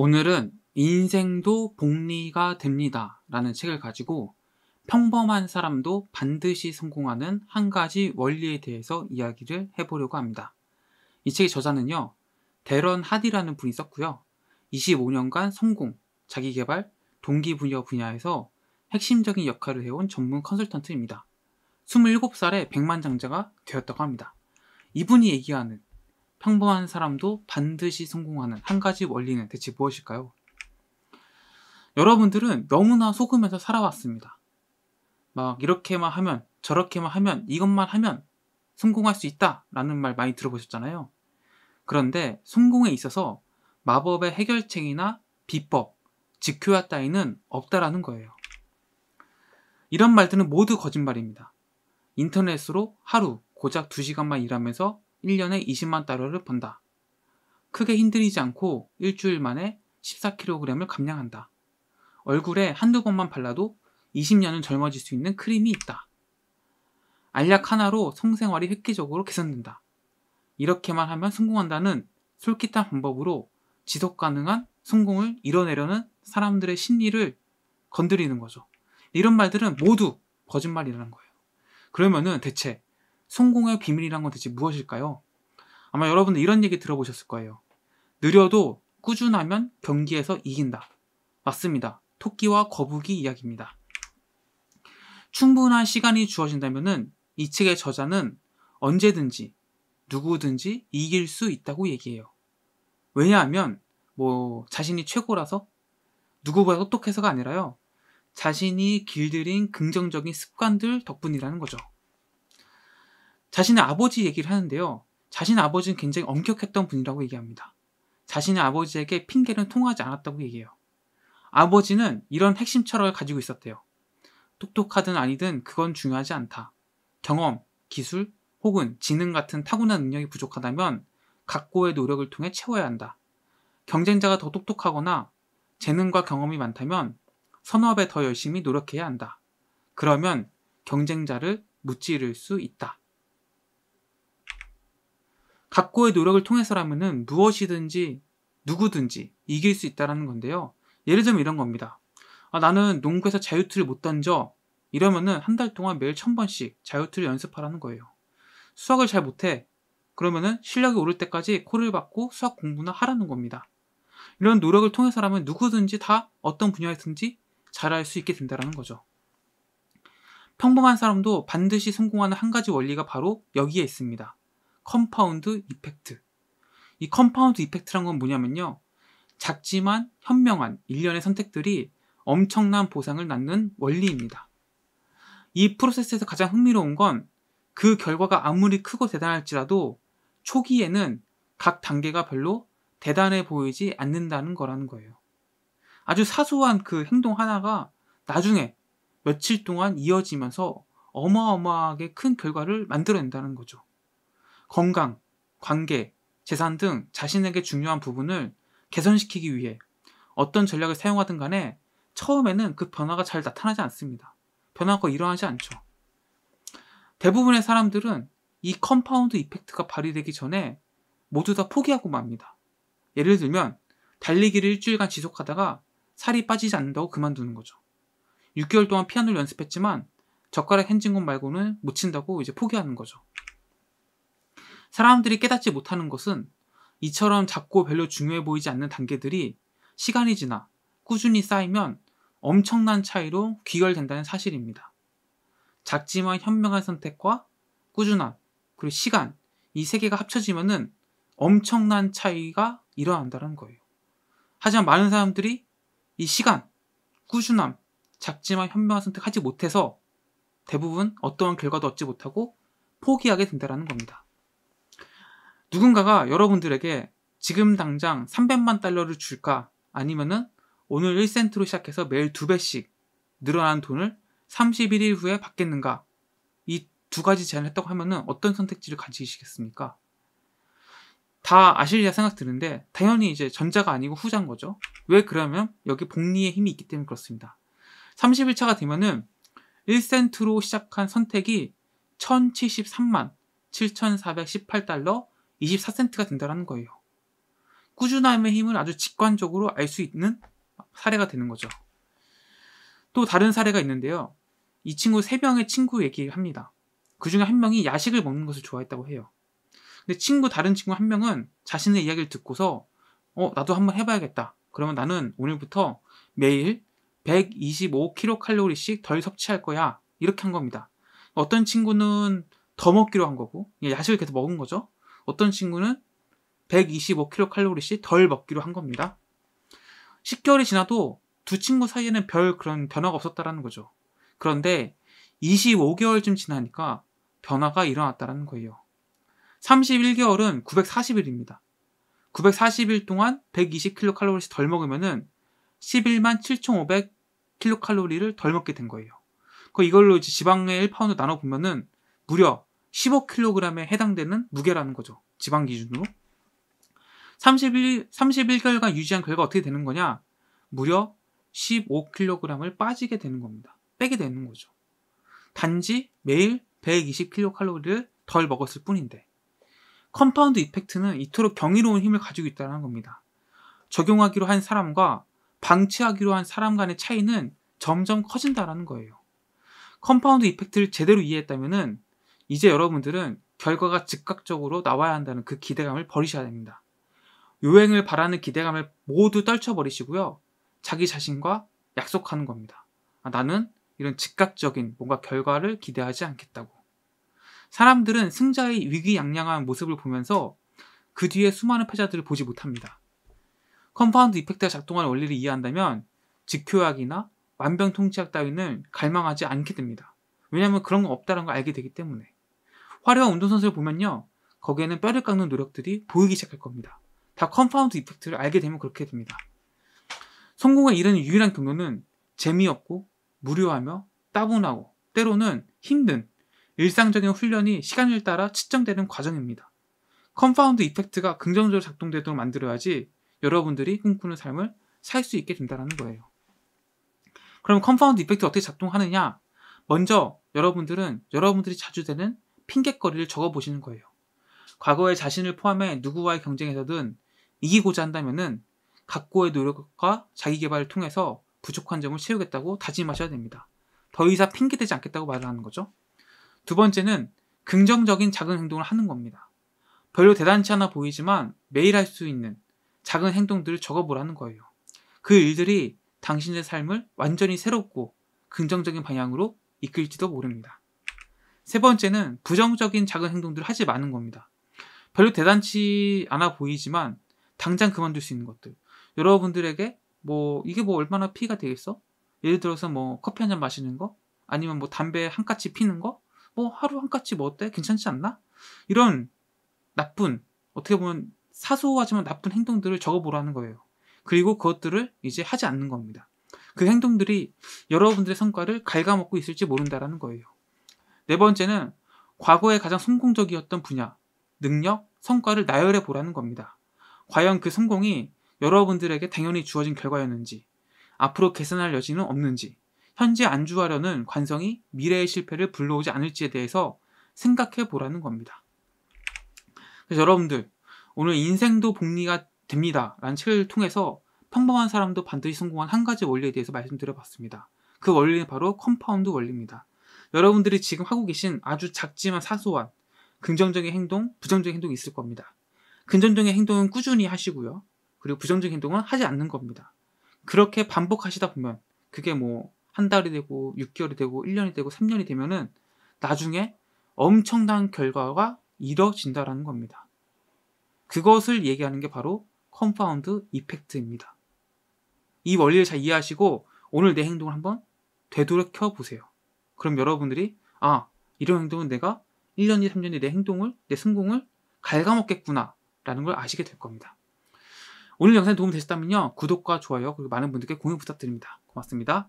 오늘은 인생도 복리가 됩니다. 라는 책을 가지고 평범한 사람도 반드시 성공하는 한 가지 원리에 대해서 이야기를 해보려고 합니다. 이 책의 저자는요, 대런 하디라는 분이 썼고요. 25년간 성공, 자기개발, 동기부여 분야에서 핵심적인 역할을 해온 전문 컨설턴트입니다. 27살에 백만장자가 되었다고 합니다. 이분이 얘기하는 평범한 사람도 반드시 성공하는 한 가지 원리는 대체 무엇일까요? 여러분들은 너무나 소금에서 살아왔습니다. 막 이렇게만 하면 저렇게만 하면 이것만 하면 성공할 수 있다 라는 말 많이 들어보셨잖아요. 그런데 성공에 있어서 마법의 해결책이나 비법, 지켜야 따위는 없다라는 거예요. 이런 말들은 모두 거짓말입니다. 인터넷으로 하루 고작 2시간만 일하면서 1년에 20만 달러를 번다. 크게 힘들이지 않고 일주일 만에 14kg을 감량한다. 얼굴에 한두 번만 발라도 20년은 젊어질 수 있는 크림이 있다. 알약 하나로 성생활이 획기적으로 개선된다. 이렇게만 하면 성공한다는 솔깃한 방법으로 지속 가능한 성공을 이뤄내려는 사람들의 심리를 건드리는 거죠. 이런 말들은 모두 거짓말이라는 거예요. 그러면은 대체 성공의 비밀이란 건 대체 무엇일까요? 아마 여러분들 이런 얘기 들어보셨을 거예요. 느려도 꾸준하면 경기에서 이긴다. 맞습니다. 토끼와 거북이 이야기입니다. 충분한 시간이 주어진다면 이 책의 저자는 언제든지 누구든지 이길 수 있다고 얘기해요. 왜냐하면 뭐 자신이 최고라서 누구보다 똑똑해서가 아니라요. 자신이 길들인 긍정적인 습관들 덕분이라는 거죠. 자신의 아버지 얘기를 하는데요. 자신의 아버지는 굉장히 엄격했던 분이라고 얘기합니다. 자신의 아버지에게 핑계는 통하지 않았다고 얘기해요. 아버지는 이런 핵심 철학을 가지고 있었대요. 똑똑하든 아니든 그건 중요하지 않다. 경험, 기술, 혹은 지능 같은 타고난 능력이 부족하다면 각고의 노력을 통해 채워야 한다. 경쟁자가 더 똑똑하거나 재능과 경험이 많다면 선업에 더 열심히 노력해야 한다. 그러면 경쟁자를 무찌를 수 있다. 각고의 노력을 통해서라면 무엇이든지 누구든지 이길 수 있다라는 건데요. 예를 들면 이런 겁니다. 아, 나는 농구에서 자유투를 못 던져. 이러면은 한 달 동안 매일 천 번씩 자유투를 연습하라는 거예요. 수학을 잘 못해. 그러면은 실력이 오를 때까지 코를 박고 수학 공부나 하라는 겁니다. 이런 노력을 통해서라면 누구든지 다 어떤 분야에든지 잘할 수 있게 된다는 거죠. 평범한 사람도 반드시 성공하는 한 가지 원리가 바로 여기에 있습니다. 컴파운드 이펙트. 이 컴파운드 이펙트란 건 뭐냐면요. 작지만 현명한 일련의 선택들이 엄청난 보상을 낳는 원리입니다. 이 프로세스에서 가장 흥미로운 건 그 결과가 아무리 크고 대단할지라도 초기에는 각 단계가 별로 대단해 보이지 않는다는 거라는 거예요. 아주 사소한 그 행동 하나가 나중에 며칠 동안 이어지면서 어마어마하게 큰 결과를 만들어낸다는 거죠. 건강, 관계, 재산 등 자신에게 중요한 부분을 개선시키기 위해 어떤 전략을 사용하든 간에 처음에는 그 변화가 잘 나타나지 않습니다. 변화가 일어나지 않죠. 대부분의 사람들은 이 컴파운드 이펙트가 발휘되기 전에 모두 다 포기하고 맙니다. 예를 들면 달리기를 일주일간 지속하다가 살이 빠지지 않는다고 그만두는 거죠. 6개월 동안 피아노를 연습했지만 젓가락 행진곡 말고는 못 친다고 이제 포기하는 거죠. 사람들이 깨닫지 못하는 것은 이처럼 작고 별로 중요해 보이지 않는 단계들이 시간이 지나 꾸준히 쌓이면 엄청난 차이로 귀결된다는 사실입니다. 작지만 현명한 선택과 꾸준함, 그리고 시간, 이 세 개가 합쳐지면은 엄청난 차이가 일어난다는 거예요. 하지만 많은 사람들이 이 시간, 꾸준함, 작지만 현명한 선택하지 못해서 대부분 어떠한 결과도 얻지 못하고 포기하게 된다는 겁니다. 누군가가 여러분들에게 지금 당장 300만 달러를 줄까? 아니면은 오늘 1센트로 시작해서 매일 2배씩 늘어난 돈을 31일 후에 받겠는가? 이 두 가지 제안을 했다고 하면은 어떤 선택지를 가지시겠습니까? 다 아실리아 생각 드는데 당연히 이제 전자가 아니고 후자인 거죠. 왜 그러면 여기 복리의 힘이 있기 때문에 그렇습니다. 30일차가 되면은 1센트로 시작한 선택이 1073만 7418달러 24센트가 된다는 거예요. 꾸준함의 힘을 아주 직관적으로 알 수 있는 사례가 되는 거죠. 또 다른 사례가 있는데요. 이 친구 3명의 친구 얘기합니다. 를그 중에 한 명이 야식을 먹는 것을 좋아했다고 해요. 근데 친구, 다른 친구 한 명은 자신의 이야기를 듣고서, 어, 나도 한번 해봐야겠다. 그러면 나는 오늘부터 매일 125kcal씩 덜 섭취할 거야. 이렇게 한 겁니다. 어떤 친구는 더 먹기로 한 거고, 야식을 계속 먹은 거죠. 어떤 친구는 125kcal씩 덜 먹기로 한 겁니다. 10개월이 지나도 두 친구 사이에는 별 그런 변화가 없었다라는 거죠. 그런데 25개월쯤 지나니까 변화가 일어났다라는 거예요. 31개월은 940일입니다. 940일 동안 120kcal씩 덜 먹으면은 1 1 7,500kcal를 덜 먹게 된 거예요. 그 이걸로 이제 지방의 1파운드 나눠 보면은 무려 15kg에 해당되는 무게라는 거죠. 지방 기준으로. 31, 31개월간 유지한 결과 어떻게 되는 거냐? 무려 15kg을 빠지게 되는 겁니다. 빼게 되는 거죠. 단지 매일 120kcal를 덜 먹었을 뿐인데. 컴파운드 이펙트는 이토록 경이로운 힘을 가지고 있다는 겁니다. 적용하기로 한 사람과 방치하기로 한 사람 간의 차이는 점점 커진다라는 거예요. 컴파운드 이펙트를 제대로 이해했다면은 이제 여러분들은 결과가 즉각적으로 나와야 한다는 그 기대감을 버리셔야 됩니다. 요행을 바라는 기대감을 모두 떨쳐버리시고요. 자기 자신과 약속하는 겁니다. 아, 나는 이런 즉각적인 뭔가 결과를 기대하지 않겠다고. 사람들은 승자의 위기양양한 모습을 보면서 그 뒤에 수많은 패자들을 보지 못합니다. 컴파운드 이펙트가 작동하는 원리를 이해한다면 직효약이나 완병통치약 따위는 갈망하지 않게 됩니다. 왜냐하면 그런 건 없다는 걸 알게 되기 때문에. 화려한 운동선수를 보면요. 거기에는 뼈를 깎는 노력들이 보이기 시작할 겁니다. 다 컴파운드 이펙트를 알게 되면 그렇게 됩니다. 성공에 이르는 유일한 경로는 재미없고 무료하며 따분하고 때로는 힘든 일상적인 훈련이 시간을 따라 측정되는 과정입니다. 컴파운드 이펙트가 긍정적으로 작동되도록 만들어야지 여러분들이 꿈꾸는 삶을 살 수 있게 된다는 거예요. 그럼 컴파운드 이펙트 어떻게 작동하느냐? 먼저 여러분들은 여러분들이 자주 되는 핑곗거리를 적어보시는 거예요. 과거의 자신을 포함해 누구와의 경쟁에서든 이기고자 한다면은 각고의 노력과 자기 개발을 통해서 부족한 점을 채우겠다고 다짐하셔야 됩니다. 더 이상 핑계대지 않겠다고 말을 하는 거죠. 두 번째는 긍정적인 작은 행동을 하는 겁니다. 별로 대단치 않아 보이지만 매일 할 수 있는 작은 행동들을 적어보라는 거예요. 그 일들이 당신의 삶을 완전히 새롭고 긍정적인 방향으로 이끌지도 모릅니다. 세 번째는 부정적인 작은 행동들을 하지 마는 겁니다. 별로 대단치 않아 보이지만 당장 그만둘 수 있는 것들. 여러분들에게 뭐 이게 뭐 얼마나 피가 되겠어? 예를 들어서 뭐 커피 한 잔 마시는 거? 아니면 뭐 담배 한 까치 피는 거? 뭐 하루 한 까치 뭐 어때? 괜찮지 않나? 이런 나쁜 어떻게 보면 사소하지만 나쁜 행동들을 적어보라는 거예요. 그리고 그것들을 이제 하지 않는 겁니다. 그 행동들이 여러분들의 성과를 갉아먹고 있을지 모른다라는 거예요. 네 번째는 과거에 가장 성공적이었던 분야, 능력, 성과를 나열해 보라는 겁니다. 과연 그 성공이 여러분들에게 당연히 주어진 결과였는지, 앞으로 개선할 여지는 없는지, 현재 안주하려는 관성이 미래의 실패를 불러오지 않을지에 대해서 생각해 보라는 겁니다. 그래서 여러분들, 오늘 인생도 복리가 됩니다. 라는 책을 통해서 평범한 사람도 반드시 성공한 한 가지 원리에 대해서 말씀드려 봤습니다. 그 원리는 바로 컴파운드 원리입니다. 여러분들이 지금 하고 계신 아주 작지만 사소한 긍정적인 행동, 부정적인 행동이 있을 겁니다. 긍정적인 행동은 꾸준히 하시고요. 그리고 부정적인 행동은 하지 않는 겁니다. 그렇게 반복하시다 보면 그게 뭐 한 달이 되고 6개월이 되고 1년이 되고 3년이 되면은 나중에 엄청난 결과가 이뤄진다라는 겁니다. 그것을 얘기하는 게 바로 컴파운드 이펙트입니다. 이 원리를 잘 이해하시고 오늘 내 행동을 한번 되돌이켜 보세요. 그럼 여러분들이 아 이런 행동은 내가 1년 뒤, 3년 뒤내 행동을 내 성공을 갉아먹겠구나 라는 걸 아시게 될 겁니다. 오늘 영상이 도움되셨다면요. 구독과 좋아요 그리고 많은 분들께 공유 부탁드립니다. 고맙습니다.